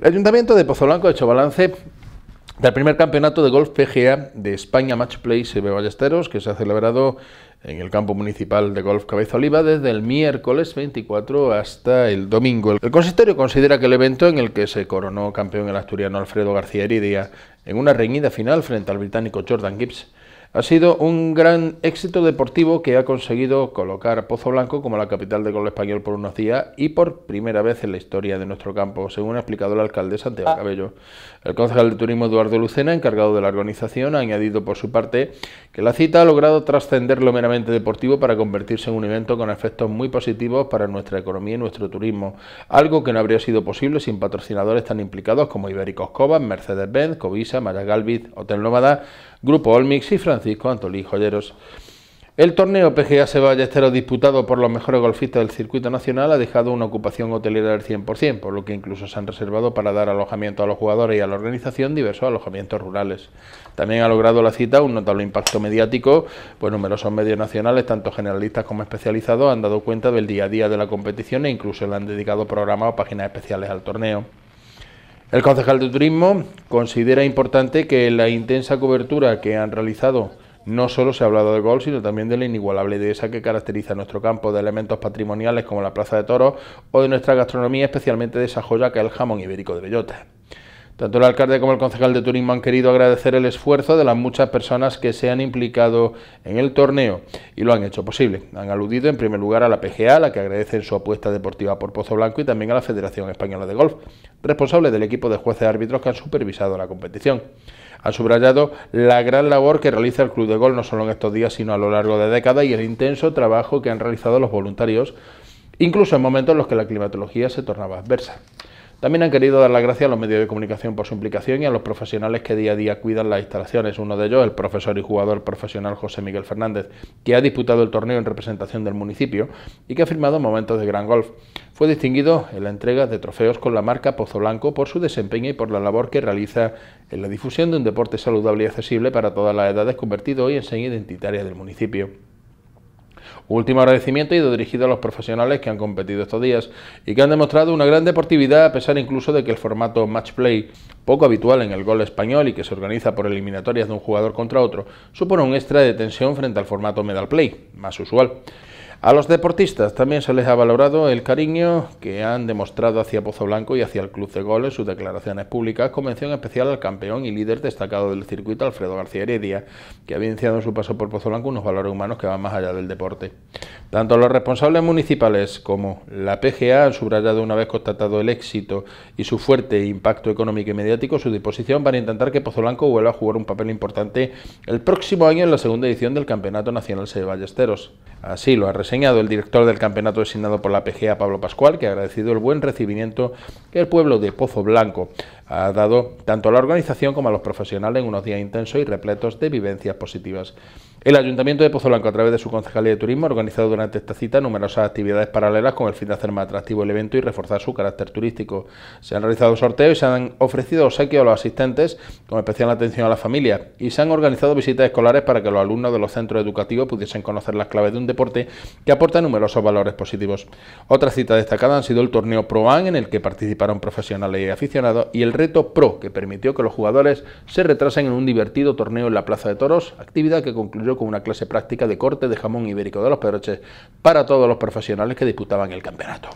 El Ayuntamiento de Pozoblanco ha hecho balance del primer campeonato de golf PGA de España Match Play CB Ballesteros, que se ha celebrado en el campo municipal de golf Cabeza Oliva desde el miércoles 24 hasta el domingo. El consistorio considera que el evento en el que se coronó campeón el asturiano Alfredo García Heredia en una reñida final frente al británico Jordan Gibbs ha sido un gran éxito deportivo que ha conseguido colocar Pozo Blanco como la capital del gol español por unos días y por primera vez en la historia de nuestro campo, según ha explicado el alcalde Santiago ah. Cabello. El concejal de turismo Eduardo Lucena, encargado de la organización, ha añadido por su parte que la cita ha logrado trascender lo meramente deportivo para convertirse en un evento con efectos muy positivos para nuestra economía y nuestro turismo, algo que no habría sido posible sin patrocinadores tan implicados como Ibéricos Escobar, Mercedes-Benz, Covisa, Maragalbit, Hotel Nómada Grupo Olmix y Francisco Antolí Joyeros. El torneo PGA Se disputado por los mejores golfistas del circuito nacional ha dejado una ocupación hotelera del 100%, por lo que incluso se han reservado para dar alojamiento a los jugadores y a la organización diversos alojamientos rurales. También ha logrado la cita un notable impacto mediático, pues numerosos medios nacionales, tanto generalistas como especializados, han dado cuenta del día a día de la competición e incluso le han dedicado programas o páginas especiales al torneo. El concejal de Turismo considera importante que la intensa cobertura que han realizado no solo se ha hablado de gol, sino también de la inigualable dehesa que caracteriza nuestro campo, de elementos patrimoniales como la Plaza de Toros o de nuestra gastronomía, especialmente de esa joya que es el jamón ibérico de bellota. Tanto el alcalde como el concejal de Turismo han querido agradecer el esfuerzo de las muchas personas que se han implicado en el torneo y lo han hecho posible. Han aludido en primer lugar a la PGA, a la que agradecen su apuesta deportiva por Pozo Blanco y también a la Federación Española de Golf, responsable del equipo de jueces y árbitros que han supervisado la competición. Han subrayado la gran labor que realiza el Club de Golf no solo en estos días, sino a lo largo de décadas y el intenso trabajo que han realizado los voluntarios, incluso en momentos en los que la climatología se tornaba adversa. También han querido dar las gracias a los medios de comunicación por su implicación y a los profesionales que día a día cuidan las instalaciones. Uno de ellos, el profesor y jugador profesional José Miguel Fernández, que ha disputado el torneo en representación del municipio y que ha firmado momentos de gran golf. Fue distinguido en la entrega de trofeos con la marca Pozo Blanco por su desempeño y por la labor que realiza en la difusión de un deporte saludable y accesible para todas las edades, convertido hoy en seña identitaria del municipio. Último agradecimiento ido dirigido a los profesionales que han competido estos días y que han demostrado una gran deportividad a pesar incluso de que el formato match play, poco habitual en el gol español y que se organiza por eliminatorias de un jugador contra otro, supone un extra de tensión frente al formato medal play, más usual. A los deportistas también se les ha valorado el cariño que han demostrado hacia Pozo Blanco y hacia el Club de Goles sus declaraciones públicas, con mención especial al campeón y líder destacado del circuito, Alfredo García Heredia, que ha evidenciado en su paso por Pozo Blanco unos valores humanos que van más allá del deporte. Tanto los responsables municipales como la PGA han subrayado una vez constatado el éxito y su fuerte impacto económico y mediático su disposición para intentar que Pozo Blanco vuelva a jugar un papel importante el próximo año en la segunda edición del Campeonato Nacional de Ballesteros. Así lo ha reseñado el director del campeonato designado por la PGA, Pablo Pascual, que ha agradecido el buen recibimiento que el pueblo de Pozo Blanco ha dado tanto a la organización como a los profesionales unos días intensos y repletos de vivencias positivas. El Ayuntamiento de Pozo a través de su Concejalía de Turismo, ha organizado durante esta cita numerosas actividades paralelas con el fin de hacer más atractivo el evento y reforzar su carácter turístico. Se han realizado sorteos y se han ofrecido obsequios a los asistentes, con especial atención a las familias, y se han organizado visitas escolares para que los alumnos de los centros educativos pudiesen conocer las claves de un deporte que aporta numerosos valores positivos. Otra cita destacada han sido el torneo ProAn, en el que participaron profesionales y aficionados, y el reto Pro, que permitió que los jugadores se retrasen en un divertido torneo en la Plaza de Toros, actividad que concluyó con una clase práctica de corte de jamón ibérico de los pedroches para todos los profesionales que disputaban el campeonato.